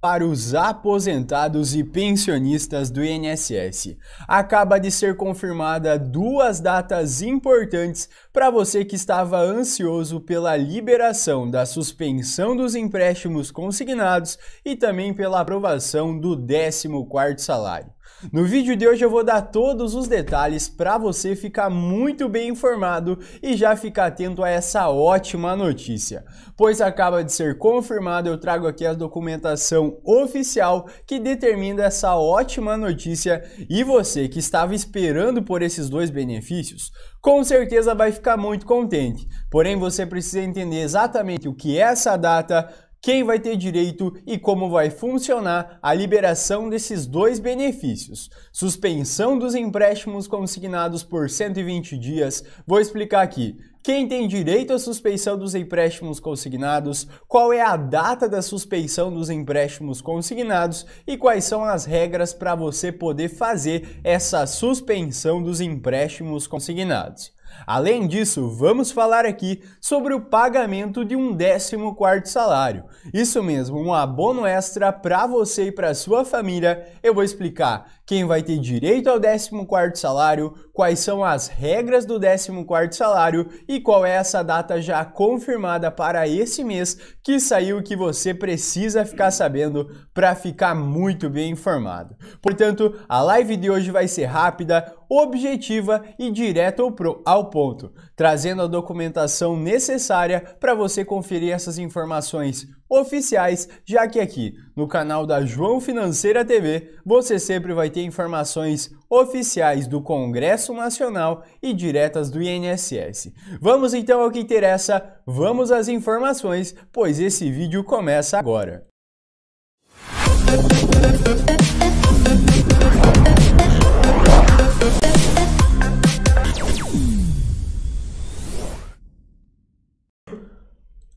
para os aposentados e pensionistas do INSS. Acaba de ser confirmada duas datas importantes para você que estava ansioso pela liberação da suspensão dos empréstimos consignados e também pela aprovação do 14º salário. No vídeo de hoje eu vou dar todos os detalhes para você ficar muito bem informado e já ficar atento a essa ótima notícia, pois acaba de ser confirmado, eu trago aqui a documentação oficial que determina essa ótima notícia e você que estava esperando por esses dois benefícios, com certeza vai ficar muito contente. Porém, você precisa entender exatamente o que é essa data, quem vai ter direito e como vai funcionar a liberação desses dois benefícios. Suspensão dos empréstimos consignados por 120 dias, vou explicar aqui. Quem tem direito à suspeição dos empréstimos consignados, qual é a data da suspeição dos empréstimos consignados e quais são as regras para você poder fazer essa suspensão dos empréstimos consignados. Além disso, vamos falar aqui sobre o pagamento de um 14 salário. Isso mesmo, um abono extra para você e para sua família. Eu vou explicar quem vai ter direito ao 14º salário, quais são as regras do 14º salário e qual é essa data já confirmada para esse mês que saiu que você precisa ficar sabendo para ficar muito bem informado. Portanto, a live de hoje vai ser rápida, objetiva e direta ao, pro, ao ponto, trazendo a documentação necessária para você conferir essas informações oficiais, já que aqui no canal da João Financeira TV você sempre vai ter informações oficiais do Congresso Nacional e diretas do INSS. Vamos então ao que interessa, vamos às informações, pois esse vídeo começa agora. Música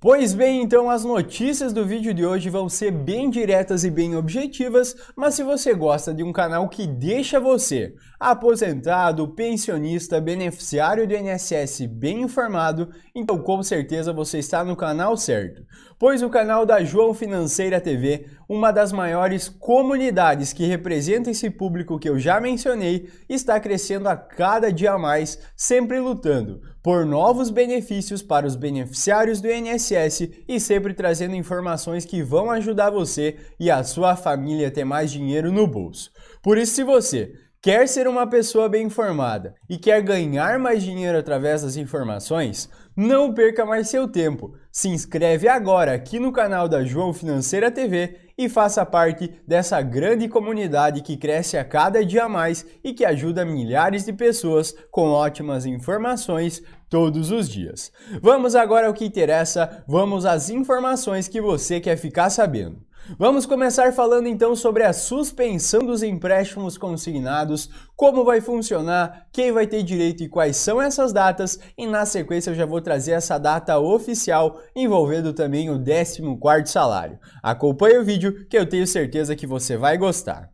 Pois bem, então as notícias do vídeo de hoje vão ser bem diretas e bem objetivas, mas se você gosta de um canal que deixa você aposentado, pensionista, beneficiário do INSS bem informado, então com certeza você está no canal certo, pois o canal da João Financeira TV, uma das maiores comunidades que representa esse público que eu já mencionei, está crescendo a cada dia a mais, sempre lutando por novos benefícios para os beneficiários do INSS e sempre trazendo informações que vão ajudar você e a sua família a ter mais dinheiro no bolso. Por isso, se você Quer ser uma pessoa bem informada e quer ganhar mais dinheiro através das informações? Não perca mais seu tempo. Se inscreve agora aqui no canal da João Financeira TV e faça parte dessa grande comunidade que cresce a cada dia mais e que ajuda milhares de pessoas com ótimas informações todos os dias. Vamos agora ao que interessa, vamos às informações que você quer ficar sabendo. Vamos começar falando então sobre a suspensão dos empréstimos consignados, como vai funcionar, quem vai ter direito e quais são essas datas, e na sequência eu já vou trazer essa data oficial envolvendo também o 14 salário. Acompanhe o vídeo que eu tenho certeza que você vai gostar.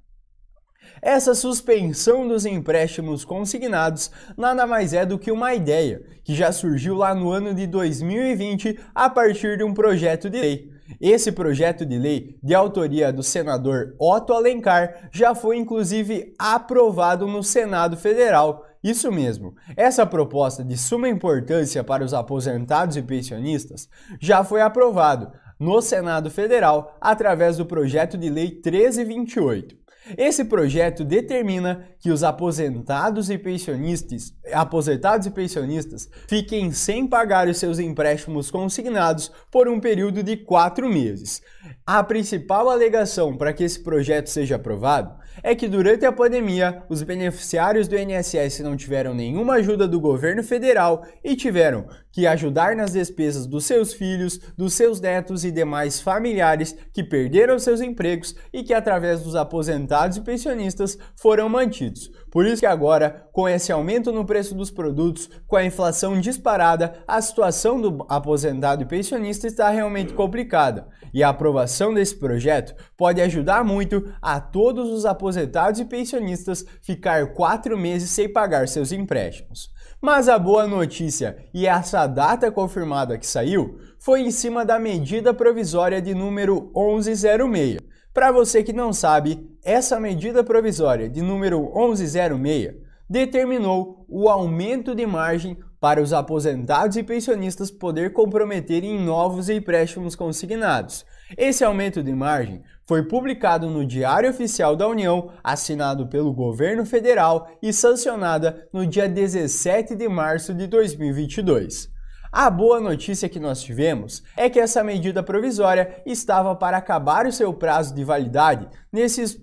Essa suspensão dos empréstimos consignados nada mais é do que uma ideia que já surgiu lá no ano de 2020 a partir de um projeto de lei. Esse projeto de lei, de autoria do senador Otto Alencar, já foi inclusive aprovado no Senado Federal. Isso mesmo, essa proposta de suma importância para os aposentados e pensionistas já foi aprovado no Senado Federal através do projeto de lei 1328. Esse projeto determina que os aposentados e pensionistas, aposentados e pensionistas fiquem sem pagar os seus empréstimos consignados por um período de quatro meses. A principal alegação para que esse projeto seja aprovado é que durante a pandemia os beneficiários do INSS não tiveram nenhuma ajuda do governo federal e tiveram que ajudar nas despesas dos seus filhos, dos seus netos e demais familiares que perderam seus empregos e que através dos aposentados aposentados e pensionistas foram mantidos. Por isso que agora, com esse aumento no preço dos produtos, com a inflação disparada, a situação do aposentado e pensionista está realmente complicada. E a aprovação desse projeto pode ajudar muito a todos os aposentados e pensionistas ficar quatro meses sem pagar seus empréstimos. Mas a boa notícia, e essa data confirmada que saiu, foi em cima da medida provisória de número 1106 para você que não sabe, essa medida provisória de número 1106 determinou o aumento de margem para os aposentados e pensionistas poder comprometerem novos empréstimos consignados. Esse aumento de margem foi publicado no Diário Oficial da União, assinado pelo governo federal e sancionada no dia 17 de março de 2022. A boa notícia que nós tivemos é que essa medida provisória estava para acabar o seu prazo de validade nesses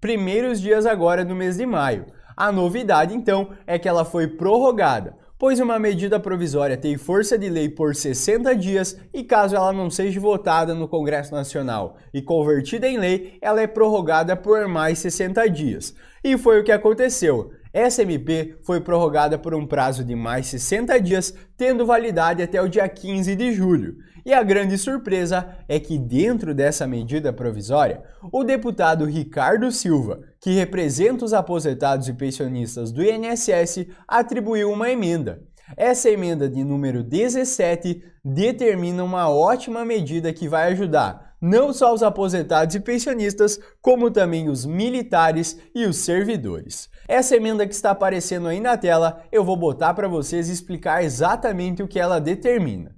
primeiros dias agora do mês de maio. A novidade, então, é que ela foi prorrogada, pois uma medida provisória tem força de lei por 60 dias e, caso ela não seja votada no Congresso Nacional e convertida em lei, ela é prorrogada por mais 60 dias. E foi o que aconteceu. Essa MP foi prorrogada por um prazo de mais 60 dias, tendo validade até o dia 15 de julho. E a grande surpresa é que, dentro dessa medida provisória, o deputado Ricardo Silva, que representa os aposentados e pensionistas do INSS, atribuiu uma emenda. Essa emenda de número 17 determina uma ótima medida que vai ajudar não só os aposentados e pensionistas, como também os militares e os servidores. Essa emenda que está aparecendo aí na tela, eu vou botar para vocês explicar exatamente o que ela determina.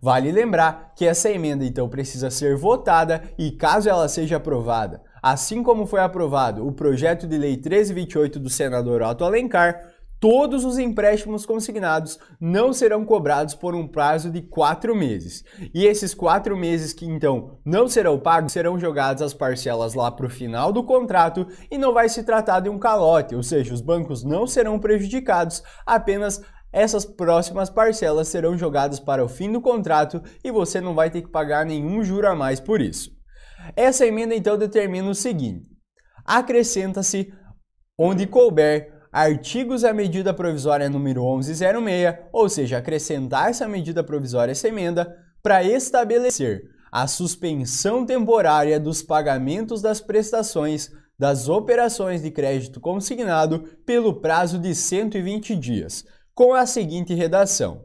Vale lembrar que essa emenda então precisa ser votada e caso ela seja aprovada, assim como foi aprovado o projeto de lei 1328 do senador Otto Alencar, todos os empréstimos consignados não serão cobrados por um prazo de quatro meses. E esses quatro meses que então não serão pagos serão jogados as parcelas lá para o final do contrato e não vai se tratar de um calote, ou seja, os bancos não serão prejudicados, apenas essas próximas parcelas serão jogadas para o fim do contrato e você não vai ter que pagar nenhum juro a mais por isso. Essa emenda então determina o seguinte: acrescenta-se onde couber artigos à medida provisória número 1106, ou seja, acrescentar essa medida provisória, essa emenda, para estabelecer a suspensão temporária dos pagamentos das prestações das operações de crédito consignado pelo prazo de 120 dias, com a seguinte redação: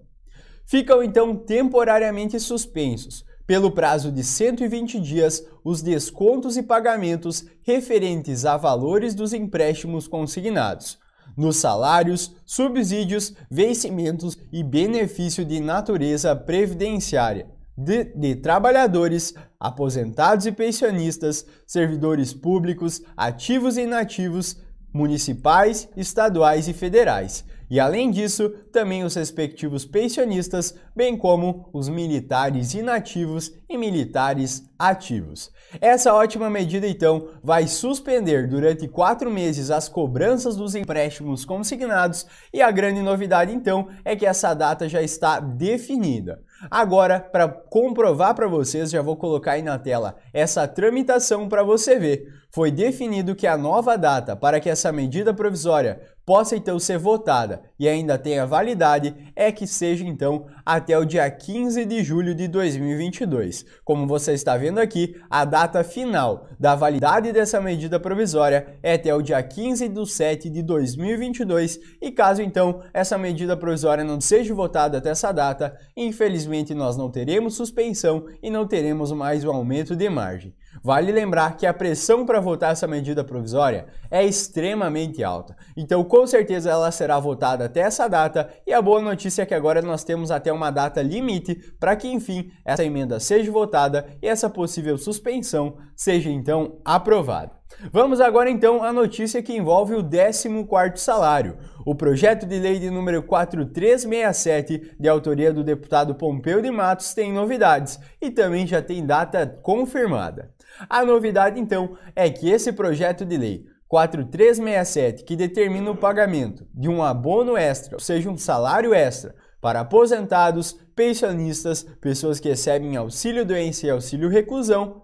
Ficam então temporariamente suspensos pelo prazo de 120 dias, os descontos e pagamentos referentes a valores dos empréstimos consignados, nos salários, subsídios, vencimentos e benefício de natureza previdenciária de, de trabalhadores, aposentados e pensionistas, servidores públicos, ativos e inativos, municipais, estaduais e federais e, além disso, também os respectivos pensionistas, bem como os militares inativos e militares ativos. Essa ótima medida, então, vai suspender durante quatro meses as cobranças dos empréstimos consignados, e a grande novidade, então, é que essa data já está definida. Agora, para comprovar para vocês, já vou colocar aí na tela essa tramitação para você ver. Foi definido que a nova data para que essa medida provisória possa então ser votada e ainda tenha validade é que seja então até o dia 15 de julho de 2022. Como você está vendo aqui, a data final da validade dessa medida provisória é até o dia 15 de 7 de 2022 e caso então essa medida provisória não seja votada até essa data, infelizmente nós não teremos suspensão e não teremos mais o um aumento de margem. Vale lembrar que a pressão para votar essa medida provisória é extremamente alta, então com certeza ela será votada até essa data. E a boa notícia é que agora nós temos até uma data limite para que, enfim, essa emenda seja votada e essa possível suspensão seja então aprovada. Vamos agora então à notícia que envolve o 14º salário. O projeto de lei de número 4367, de autoria do deputado Pompeu de Matos, tem novidades e também já tem data confirmada. A novidade então é que esse projeto de lei 4367, que determina o pagamento de um abono extra, ou seja, um salário extra para aposentados, pensionistas, pessoas que recebem auxílio doença e auxílio reclusão,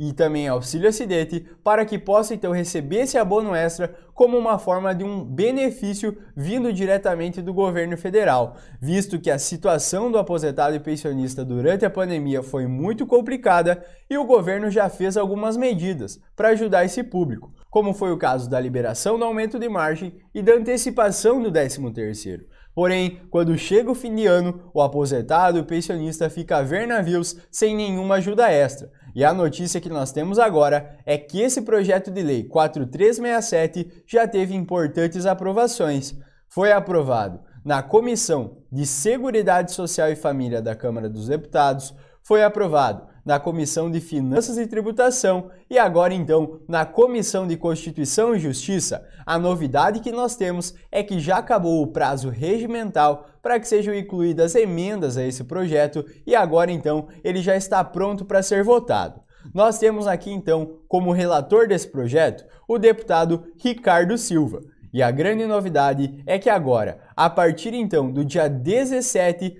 e também auxílio acidente para que possa então receber esse abono extra como uma forma de um benefício vindo diretamente do governo federal, visto que a situação do aposentado e pensionista durante a pandemia foi muito complicada e o governo já fez algumas medidas para ajudar esse público, como foi o caso da liberação do aumento de margem e da antecipação do 13º. Porém, quando chega o fim de ano, o aposentado e pensionista fica a ver navios sem nenhuma ajuda extra, e a notícia que nós temos agora é que esse projeto de lei 4367 já teve importantes aprovações. Foi aprovado na Comissão de Seguridade Social e Família da Câmara dos Deputados, foi aprovado na Comissão de Finanças e Tributação e agora então na Comissão de Constituição e Justiça. A novidade que nós temos é que já acabou o prazo regimental para que sejam incluídas emendas a esse projeto e agora então ele já está pronto para ser votado. Nós temos aqui então como relator desse projeto o deputado Ricardo Silva. E a grande novidade é que agora, a partir então do dia 17,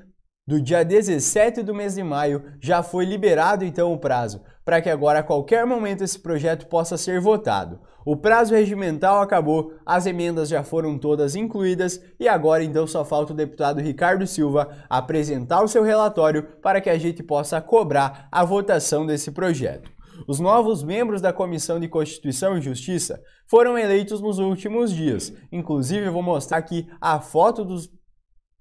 do dia 17 do mês de maio, já foi liberado então o prazo, para que agora a qualquer momento esse projeto possa ser votado. O prazo regimental acabou, as emendas já foram todas incluídas e agora então só falta o deputado Ricardo Silva apresentar o seu relatório para que a gente possa cobrar a votação desse projeto. Os novos membros da Comissão de Constituição e Justiça foram eleitos nos últimos dias. Inclusive, vou mostrar aqui a foto dos,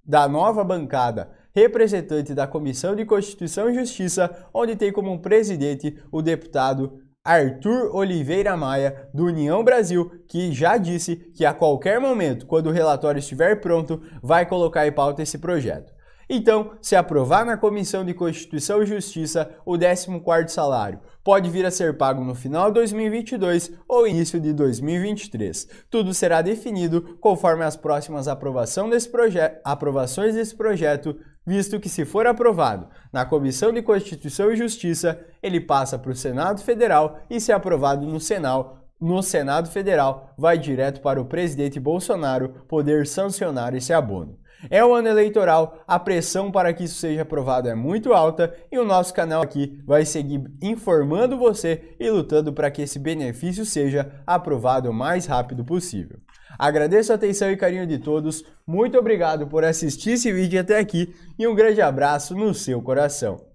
da nova bancada representante da Comissão de Constituição e Justiça, onde tem como presidente o deputado Arthur Oliveira Maia, do União Brasil, que já disse que a qualquer momento, quando o relatório estiver pronto, vai colocar em pauta esse projeto. Então, se aprovar na Comissão de Constituição e Justiça, o 14º salário pode vir a ser pago no final de 2022 ou início de 2023. Tudo será definido conforme as próximas aprovação desse aprovações desse projeto, visto que se for aprovado na Comissão de Constituição e Justiça, ele passa para o Senado Federal e se aprovado no Senado, no Senado Federal, vai direto para o presidente Bolsonaro poder sancionar esse abono. É o ano eleitoral, a pressão para que isso seja aprovado é muito alta e o nosso canal aqui vai seguir informando você e lutando para que esse benefício seja aprovado o mais rápido possível. Agradeço a atenção e carinho de todos, muito obrigado por assistir esse vídeo até aqui e um grande abraço no seu coração.